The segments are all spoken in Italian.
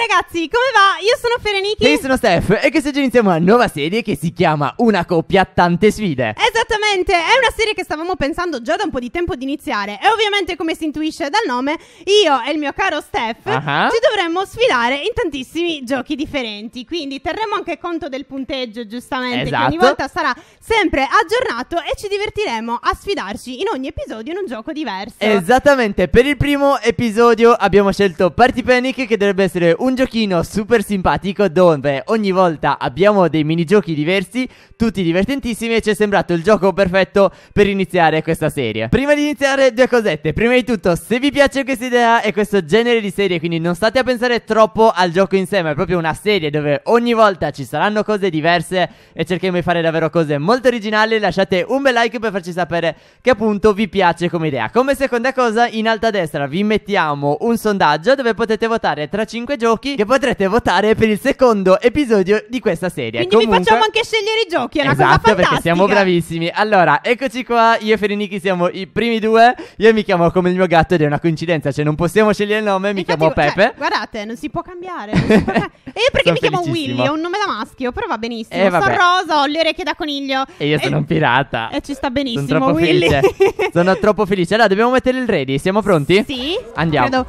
ragazzi, come va? Io sono Fereniki. E io sono Steph e quest'oggi iniziamo una nuova serie che si chiama Una coppia tante sfide. Esattamente, è una serie che stavamo pensando già da un po' di tempo di iniziare e ovviamente come si intuisce dal nome, io e il mio caro Steph uh-huh. ci dovremmo sfidare in tantissimi giochi differenti, quindi terremo anche conto del punteggio giustamente esatto. che ogni esatto. volta sarà sempre aggiornato e ci divertiremo a sfidarci in ogni episodio in un gioco diverso. Esattamente, per il primo episodio abbiamo scelto Party Panic che dovrebbe essere un un giochino super simpatico dove ogni volta abbiamo dei minigiochi diversi, tutti divertentissimi e ci è sembrato il gioco perfetto per iniziare questa serie. Prima di iniziare due cosette, prima di tutto se vi piace questa idea e questo genere di serie quindi non state a pensare troppo al gioco in sé ma è proprio una serie dove ogni volta ci saranno cose diverse e cerchiamo di fare davvero cose molto originali, lasciate un bel like per farci sapere che appunto vi piace come idea. Come seconda cosa in alto a destra vi mettiamo un sondaggio dove potete votare tra 5 giochi giochi che potrete votare per il secondo episodio di questa serie. Quindi Comunque... vi facciamo anche scegliere i giochi, è una esatto, cosa fantastica. perché siamo bravissimi. Allora, eccoci qua, io e Fereniki siamo i primi due. Io mi chiamo come il mio gatto ed è una coincidenza, cioè non possiamo scegliere il nome, mi Infatti, chiamo Pepe. Cioè, guardate, non si può cambiare. E io perché sono mi chiamo Willy, è un nome da maschio, però va benissimo. Eh, sono rosa, ho le orecchie da coniglio. E io sono e... un pirata. E ci sta benissimo, sono troppo Willy. felice. sono troppo felice. Allora, dobbiamo mettere il ready, siamo pronti? Sì. Andiamo. Credo...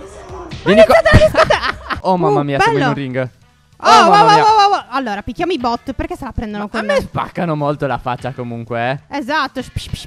Vieni qua. Oh mamma uh, mia, bello. siamo in un ring. Oh, oh, wow, wow, wow, Allora, picchiamo i bot perché se la prendono con A me spaccano molto la faccia comunque. Eh. Esatto.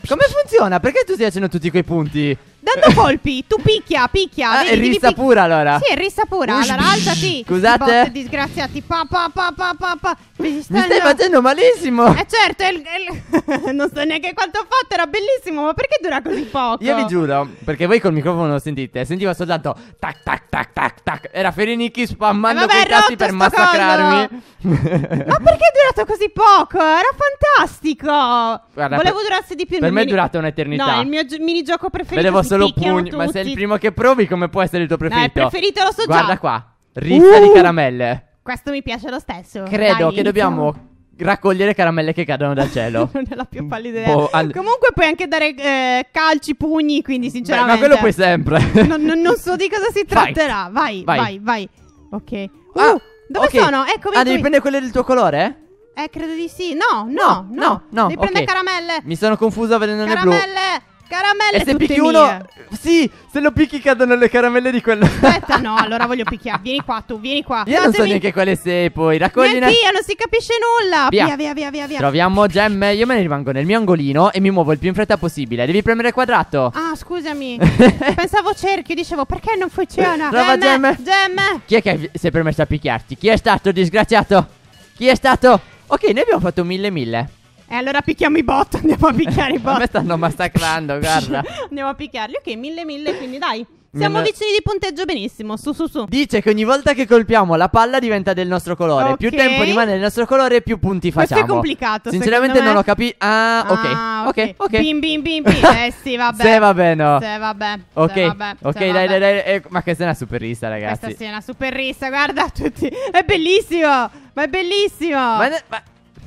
Come funziona? Perché tu stai facendo tutti quei punti? dando colpi. Tu picchia, picchia. Ah, vedi, rissa picchi... pura allora. Sì, rissa pura. Ush, allora alzati. Scusate. Botte, disgraziati. Pa, pa, pa, pa, pa, pa. Mi stai facendo malissimo. Eh certo, il, il... non so neanche quanto ho fatto, era bellissimo, ma perché dura così poco? Io vi giuro, perché voi col microfono lo sentite, sentiva soltanto tac tac tac tac tac. Era Feriniki spammando eh, vabbè, tasti per massacrarmi. ma perché è durato così poco? Era fantastico. Guarda, Volevo per... durasse di più. Per me mini... è durata un'eternità. No, il mio gi- minigioco preferito Vedevo solo pugni. Ma sei il primo che provi, come può essere il tuo preferito? No, il preferito lo so già. Guarda qua, rissa uh, di caramelle. Questo mi piace lo stesso. Credo Dai, che dobbiamo raccogliere caramelle che cadono dal cielo. non è la più pallida idea. Boh, al... Comunque puoi anche dare eh, calci, pugni, quindi sinceramente... Beh, ma quello puoi sempre. non, non, so di cosa si tratterà. Vai, vai, vai. vai. Ok. Ah, uh, ah, dove okay. sono? Eccomi Ah, devi prendere quelle del tuo colore? Eh, credo di sì. No, no, no. no, no. no devi okay. prendere caramelle. Mi sono confuso vedendo le blu. Caramelle! Caramelle e se tutte picchi mie. uno Sì Se lo picchi cadono le caramelle di quello Aspetta no Allora voglio picchiare Vieni qua tu Vieni qua Io Fatemi... non so neanche quale sei poi Raccogli una... Io non si capisce nulla via. via. via via via Troviamo gemme Io me ne rimango nel mio angolino E mi muovo il più in fretta possibile Devi premere quadrato Ah scusami Pensavo cerchio Dicevo perché non funziona Trova gemme Gemme Chi è che si è permesso a picchiarti Chi è stato disgraziato Chi è stato Ok noi abbiamo fatto mille mille e eh, allora picchiamo i bot, andiamo a picchiare i bot. Mi stanno massacrando, guarda. andiamo a picchiarli. Ok, mille mille, quindi dai. Siamo vicini di punteggio benissimo, su su su. Dice che ogni volta che colpiamo la palla diventa del nostro colore. Più tempo rimane del nostro colore, più punti facciamo. Questo è complicato, Sinceramente, secondo non me. ho capito. Ah, ah, ok. Ah, ok, ok. Bim bim bim bim. Eh sì, vabbè. Se va bene. Se vabbè. se Ok, vabbè, se ok, dai, vabbè. dai, dai. eh, ma che è una super superista, ragazzi. Questa sì è una super rissa, guarda tutti. È bellissimo, ma è bellissimo. Ma, ne- ma-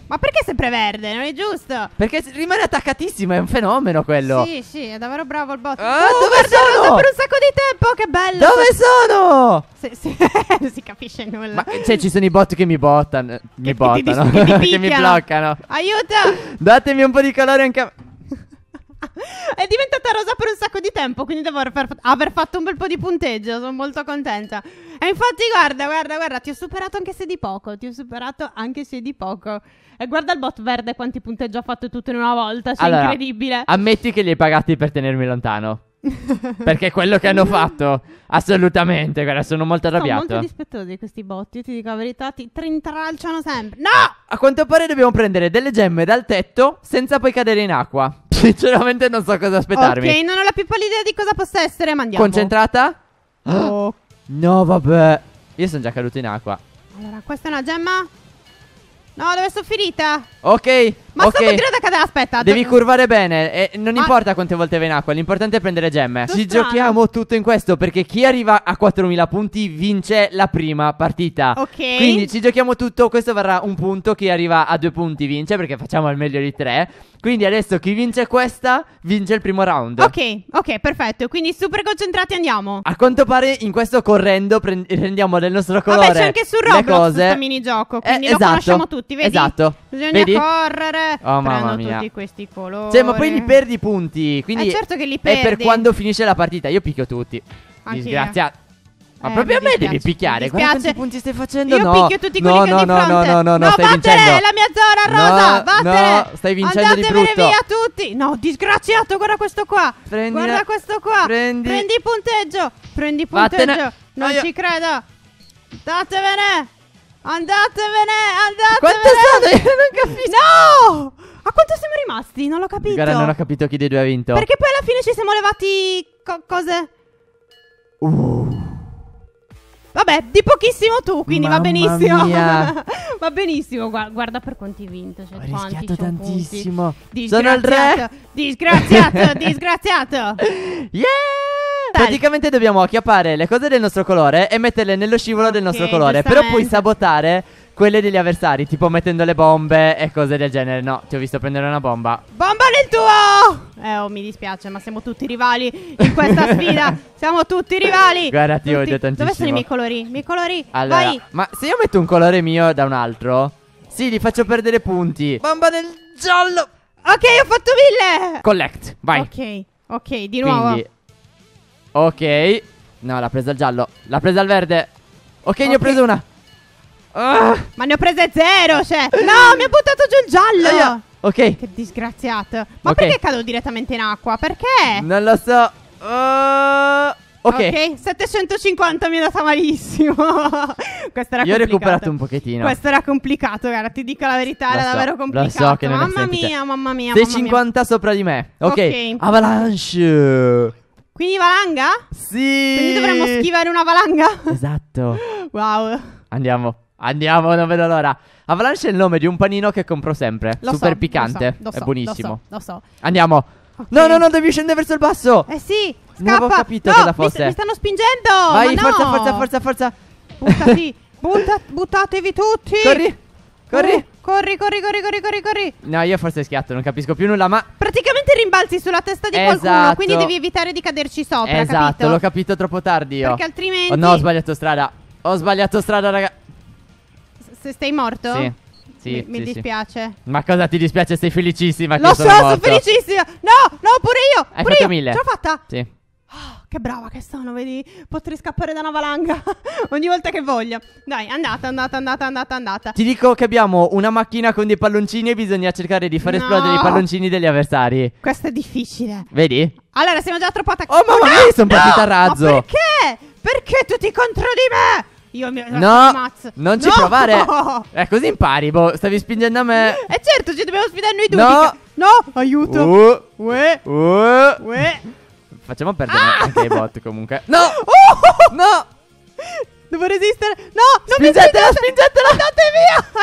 ma perché sempre verde? Non è giusto. Perché rimane attaccatissimo, è un fenomeno quello. Sì, sì, è davvero bravo il bot. Ah, oh, dove sono? per un sacco di tempo, che bello. Dove sono? Sì, sì. non si capisce nulla. Ma cioè, ci sono i bot che mi bottano, che mi bottano, che, mi bloccano. Aiuto! Datemi un po' di calore anche a È diventata rosa per un sacco di tempo, quindi devo aver, fatto un bel po' di punteggio, sono molto contenta. E infatti guarda, guarda, guarda, ti ho superato anche se di poco, ti ho superato anche se di poco. E guarda il bot verde quanti punteggi ha fatto tutto in una volta, cioè allora, incredibile. Ammetti che li hai pagati per tenermi lontano. Perché è quello che hanno fatto, assolutamente, guarda, sono molto arrabbiato. Sono molto dispettosi questi botti, ti dico la verità, ti trintralciano sempre. No! Ah, a quanto pare dobbiamo prendere delle gemme dal tetto senza poi cadere in acqua. Sinceramente non so cosa aspettarmi. Ok, non ho la più pallida idea di cosa possa essere, ma andiamo. Concentrata? Oh. No, vabbè. Io sono già caduto in acqua. Allora, questa è una gemma? No, dove sono finita? Ok, ma okay. sto continuando a cadere, aspetta. Devi curvare bene. Eh, non Ma... importa quante volte vai in acqua, l'importante è prendere gemme. Ci strano. giochiamo tutto in questo perché chi arriva a 4000 punti vince la prima partita. Ok. Quindi ci giochiamo tutto. Questo varrà un punto. Chi arriva a due punti vince perché facciamo al meglio di tre. Quindi adesso chi vince questa vince il primo round. Ok, ok, perfetto. Quindi super concentrati andiamo. A quanto pare in questo correndo prendiamo del nostro colore. Vabbè, c'è anche su Roblox questo minigioco. Quindi eh, lo esatto. conosciamo tutti, vedi? Esatto. Bisogna vedi? correre oh, mamma mia. tutti questi colori. Cioè, ma poi li perdi i punti. Quindi eh, certo che li perdi. È per quando finisce la partita. Io picchio tutti. Anch'io. Disgraziato. Ma eh, proprio a me devi picchiare. Guarda quanti punti stai facendo. Io no. picchio tutti quelli no, che no, ho no, no, no, no, no, stai vattene, vincendo. è la mia zona rosa. No, vattene. No, stai vincendo Andatevene di brutto. via tutti. No, disgraziato, guarda questo qua. Prendi guarda questo qua. Prendi. prendi punteggio. Prendi punteggio. Vattene. Non Aio. ci credo. Datevene. Andatevene, andatevene. Quanto sono? Io non capisco. No! A quanto siamo rimasti? Non l'ho capito. Guarda, non ho capito chi dei due ha vinto. Perché poi alla fine ci siamo levati co- cose. Uh. Vabbè, di pochissimo tu, quindi Mamma va benissimo. Mia. va benissimo, Gua- guarda per quanti hai vinto. Cioè, ho rischiato tantissimo. Sono il re. Disgraziato, disgraziato. yeah! saltare. Praticamente dobbiamo acchiappare le cose del nostro colore e metterle nello scivolo del nostro colore. Però puoi sabotare quelle degli avversari, tipo mettendo le bombe e cose del genere. No, ti ho visto prendere una bomba. Bomba nel tuo! Eh, oh, mi dispiace, ma siamo tutti rivali in questa sfida. Siamo tutti rivali. Guarda, ti Tutti- odio Dove sono i miei colori? I miei colori? Allora, Vai. ma se io metto un colore mio da un altro, sì, li faccio perdere punti. Bomba nel giallo! Ok, ho fatto mille. Collect, vai. Ok, ok, di nuovo. Quindi Ok No l'ha presa il giallo L'ha presa il verde Ok, okay. ne ho presa una ah. Ma ne ho prese zero cioè. No mi ha buttato giù il giallo Ok Che disgraziato Ma okay. perché cado direttamente in acqua? Perché? Non lo so uh... Okay. ok, 750 mi è andata malissimo. Questo era Io ho recuperato un pochettino. Questo era complicato, cara. Ti dico la verità, lo era so, davvero complicato. Lo so che non mamma mia, mamma mia. 650 mamma mia. sopra di me. Ok, okay. Avalanche. Quindi valanga? Sì. Quindi dovremmo schivare una valanga? Esatto. wow. Andiamo. Andiamo, non vedo l'ora. Avalanche è il nome di un panino che compro sempre. Lo super so, piccante. Lo so, lo so, è buonissimo. Lo so. Lo Andiamo. Okay. No, no, no, devi scendere verso il basso. Eh sì, scappa. Non avevo capito no, cosa fosse. Mi, mi stanno spingendo. Vai, no. forza, forza, forza, forza. Buttati. Butta, buttatevi tutti. Corri. Corri. Uh, oh, corri, corri, corri, corri, corri, corri. No, io forse schiatto, non capisco più nulla, ma. Praticamente sicuramente rimbalzi sulla testa di qualcuno, quindi esatto. devi evitare di caderci sopra, Esatto, capito? l'ho capito troppo tardi io. Perché altrimenti... Oh, no, ho sbagliato strada. Ho sbagliato strada, raga. se stai morto? Sì. Sì, mi, sì, mi dispiace. Sì. Ma cosa ti dispiace? Sei felicissima. Lo so, sono, sono felicissima. No, no, pure io. Hai pure fatto io. mille. Ce l'ho fatta. Sì. Oh, che brava che sono, vedi? Potrei scappare da una valanga ogni volta che voglio. Dai, andata, andata, andata, andata, andata. Ti dico che abbiamo una macchina con dei palloncini e bisogna cercare di far No. esplodere i palloncini degli avversari. Questo è difficile. Vedi? Allora, siamo già troppo attaccati. Oh, mamma mia, sono partita a razzo. Ma perché? Perché tutti contro di me? Io mi No, ammazzo. non ci No! provare. Eh, così impari, boh, stavi spingendo a me. E certo, ci dobbiamo sfidare noi due. No. No, aiuto. Uh, Uè, uh. uè. Facciamo perdere ah! anche i bot comunque. No! Oh! No! Devo resistere! No! Non spingetela, mi spingetela! Andate via!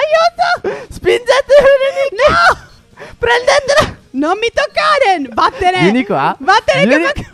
Aiuto! Spingetela, Nick! No! Prendetela! Non mi toccare! Vattene! Vieni qua! Vattene Vieni... che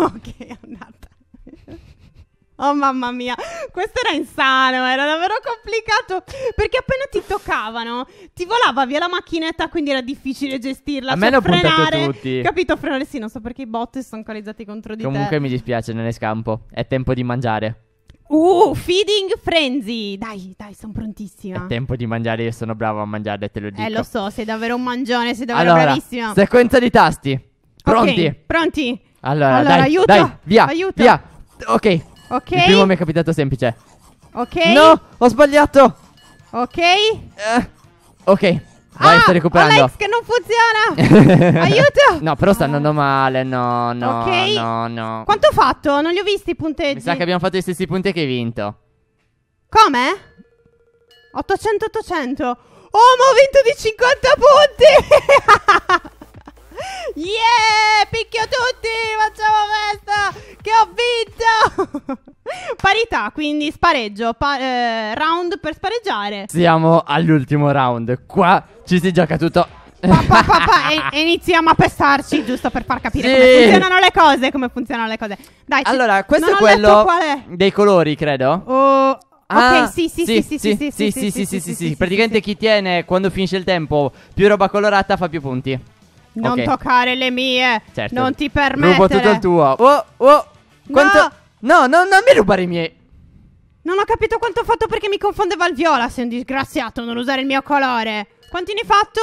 Oh mamma mia, questo era insano, era davvero complicato perché appena ti toccavano ti volava via la macchinetta, quindi era difficile gestirla. A me l'ho cioè, frenare, tutti. Capito, frenare sì, non so perché i bot si sono calizzati contro di Comunque te. Comunque mi dispiace, non ne scampo, è tempo di mangiare. Uh, feeding frenzy. Dai, dai, sono prontissima. È tempo di mangiare, io sono bravo a mangiare, te lo dico. Eh, lo so, sei davvero un mangione, sei davvero allora, bravissima. Sequenza di tasti. Pronti? Okay, pronti? Allora, allora dai, aiuto, dai, via, aiuto. via. Ok, Ok. Il primo mi è capitato semplice. Ok. No, ho sbagliato. Ok. Eh, ok. Vai, ah, sto recuperando. Alex, che non funziona. Aiuto. No, però sta andando ah. male. No, no. Ok. No, no. Quanto ho fatto? Non li ho visti i punteggi. Mi sa che abbiamo fatto gli stessi punti che hai vinto. Come? 800-800. Oh, ma ho vinto di 50 punti. Yeah, picchio tutti, facciamo festa, che ho vinto! Parità, quindi spareggio, pa- eh, round per spareggiare. Siamo all'ultimo round, qua ci si gioca tutto Pa, pa, pa, e, e iniziamo a pestarci, giusto per far capire Sì. come funzionano le cose. Come funzionano le cose. Dai, ci- Allora, questo non è ho letto quello qual è. dei colori, credo. Oh, Ah, ok, sì, sì, sì, sì, sì, sì, sì, sì, sì, sì, sì, sì, sì, Praticamente sì. chi tiene quando finisce il tempo più roba colorata fa più punti. Non Ok. toccare le mie. Certo. Non ti permettere. Rubo tutto il tuo. Oh, oh. Quanto... No, no, non mi rubare i miei. Non ho capito quanto ho fatto perché mi confondeva il viola. Sei un disgraziato, non usare il mio colore. Quanti ne hai fatto?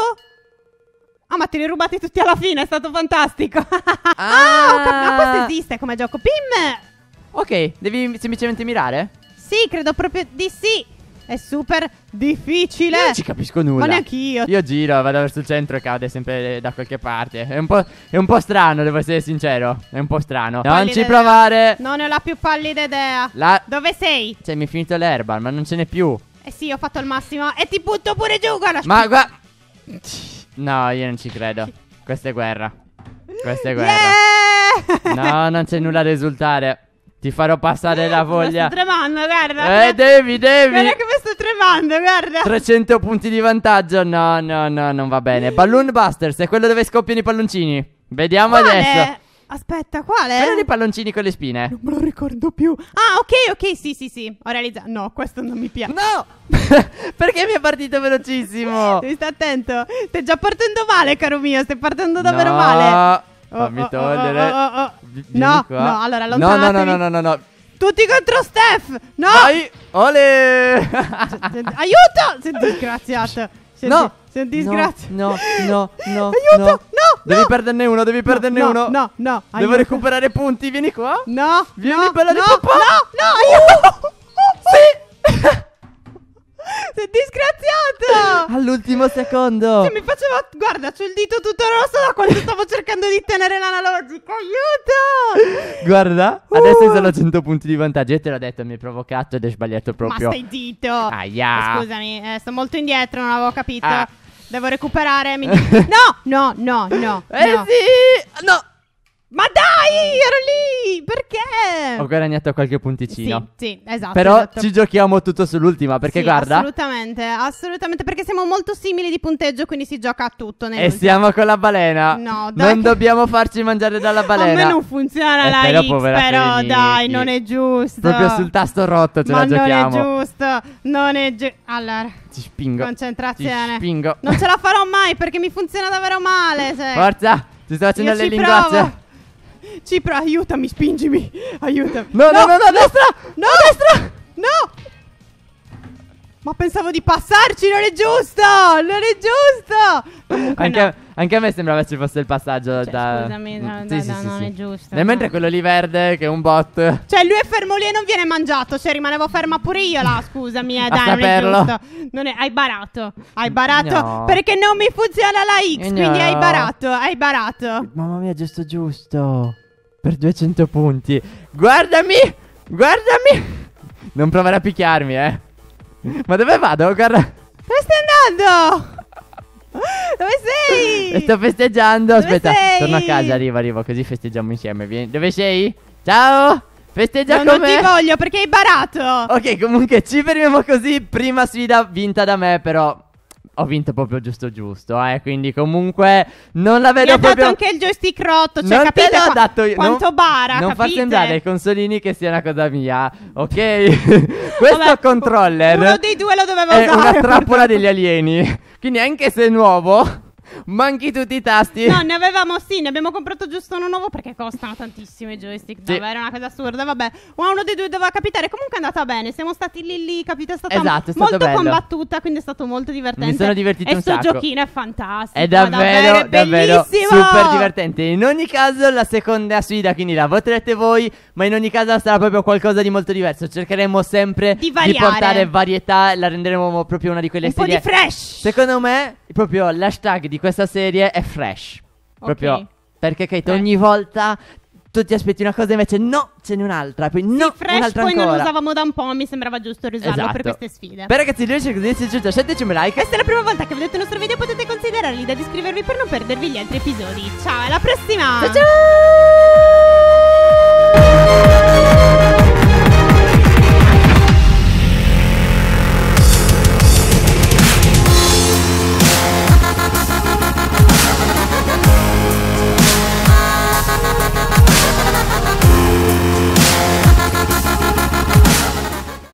Ah, ma te li hai rubati tutti alla fine, è stato fantastico. Ah, ho cap- ma questo ah. esiste come gioco. Pim! Ok, devi semplicemente mirare. Sì, credo proprio di sì. È super difficile. Io non ci capisco nulla. Ma neanche io. Io giro, vado verso il centro e cade sempre da qualche parte. È un po', è un po strano, devo essere sincero. È un po' strano. Pallida non ci idea. provare. Non ho la più pallida idea. La... Dove sei? Cioè, mi è finito l'erba, ma non ce n'è più. Eh sì, ho fatto il massimo. E ti butto pure giù. Guarda. Ma guarda. No, io non ci credo. Questa è guerra. Questa è guerra. Yeah! No, non c'è nulla da risultare. Ti farò passare la voglia. Sto tremando, guarda. Eh, devi, devi. Guarda come sto tremando, guarda. 300 punti di vantaggio. No, no, no, non va bene. Balloon Busters è quello dove scoppiano i palloncini. Vediamo quale? adesso. Aspetta, quale? Quello dei palloncini con le spine. Non me lo ricordo più. Ah, ok, ok, sì, sì, sì. Ho realizzato. No, questo non mi piace. No! Perché mi è partito velocissimo? Devi stare attento. Stai già partendo male, caro mio. Stai partendo davvero no. male. Fammi oh, oh, togliere. Oh, no, no, allora no, No, no, no, no, no, no. Tutti contro Steph! No! Vai! Ole! Aiuto! Sei disgraziato. Sei, no! Sei disgraziato. No, no, no. Aiuto! No! no devi perderne uno, devi perderne uno. No, no. Devo recuperare punti, vieni qua. No! Vieni, bella no, di papà! No, no! Aiuto! Sì! Disgraziato! All'ultimo secondo! Se mi faceva. Guarda, c'ho il dito tutto rosso da quando stavo cercando di tenere l'analogico. Aiuto! Guarda, uh. adesso sono 100 punti di vantaggio. E te l'ho detto, mi hai provocato ed hai sbagliato proprio. Ma stai dito! Aia! Scusami, eh, sto molto indietro, non avevo capito. Ah. Devo recuperare. Mi... no, no, no, no. Eh no. sì! No! Ma dai, ero lì! Perché? Ho guadagnato qualche punticino. Sì, sì esatto. Però esatto. ci giochiamo tutto sull'ultima, perché sì, guarda... Assolutamente, assolutamente, perché siamo molto simili di punteggio, quindi si gioca a tutto. E siamo con la balena. No, dai. Non che... dobbiamo farci mangiare dalla balena. a me non funziona eh, la però, X, però dai, non è giusto. Proprio sul tasto rotto ce Ma la giochiamo. non è giusto, non è giusto. Allora... Ci spingo. Concentrazione. Ti spingo. Non ce la farò mai perché mi funziona davvero male. Cioè. Forza, ci sto facendo Io le linguacce. Provo. Cipra, aiutami, spingimi. Aiutami. No, no, no, no, no destra! No, destra! No! Ma pensavo di passarci, non è giusto! Non è giusto! Anche eh, no. Anche a me sembrava ci fosse il passaggio cioè, da. Scusami, mm, no, sì, da, sì, da, sì, non è giusto. E no. mentre quello lì verde, che è un bot. Cioè, lui è fermo lì e non viene mangiato. Cioè, rimanevo ferma pure io là. Scusami, eh, dai, non è giusto. Non è... Hai barato. Hai barato no. perché non mi funziona la X. Eh, quindi hai barato. Hai barato. Mamma mia, giusto, giusto. Per 200 punti. Guardami, guardami. Non provare a picchiarmi, eh. Ma dove vado? Guarda. Dove stai andando? Dove sei? Sto festeggiando. Dove Aspetta, sei? torno a casa. arrivo, arrivo, Così festeggiamo insieme. Vieni. Dove sei? Ciao. Festeggia no, con me. Non ti voglio perché hai barato. Ok, comunque ci fermiamo così. Prima sfida vinta da me, però ho vinto proprio giusto giusto, eh, quindi comunque non la vedo proprio... Mi ha dato anche il joystick rotto, cioè non capite te l'ho dato io, quanto bara, Non capite? fa sembrare ai consolini che sia una cosa mia, ok? Questo Vabbè, controller... Uno dei due lo dovevo usare. È una trappola degli alieni. Quindi anche se è nuovo, Manchi tutti i tasti. No, ne avevamo sì, ne abbiamo comprato giusto uno nuovo perché costano tantissimo i joystick. Sì. Vabbè, era una cosa assurda, vabbè. uno dei due doveva capitare. Comunque è andata bene, siamo stati lì lì, capito? È stata esatto, è molto bello. combattuta, quindi è stato molto divertente. Mi sono divertito e un sacco. E sto giochino è fantastico. È davvero, davvero, davvero super divertente. In ogni caso la seconda sfida, quindi la voterete voi, ma in ogni caso sarà proprio qualcosa di molto diverso. Cercheremo sempre di, di portare varietà, la renderemo proprio una di quelle un serie. Un po' di fresh. Secondo me, proprio l'hashtag di di questa serie è Fresh. Proprio okay. perché Kate ogni volta tu ti aspetti una cosa invece no, ce n'è un'altra. Poi no, sì, fresh, un'altra poi ancora. non lo usavamo da un po', mi sembrava giusto riusarlo esatto. per queste sfide. Beh ragazzi, noi cerchiamo di essere giusto, sceglieteci un like. E se è la prima volta che vedete il nostro video potete considerare l'idea di iscrivervi per non perdervi gli altri episodi. Ciao, alla prossima! Ciao ciao!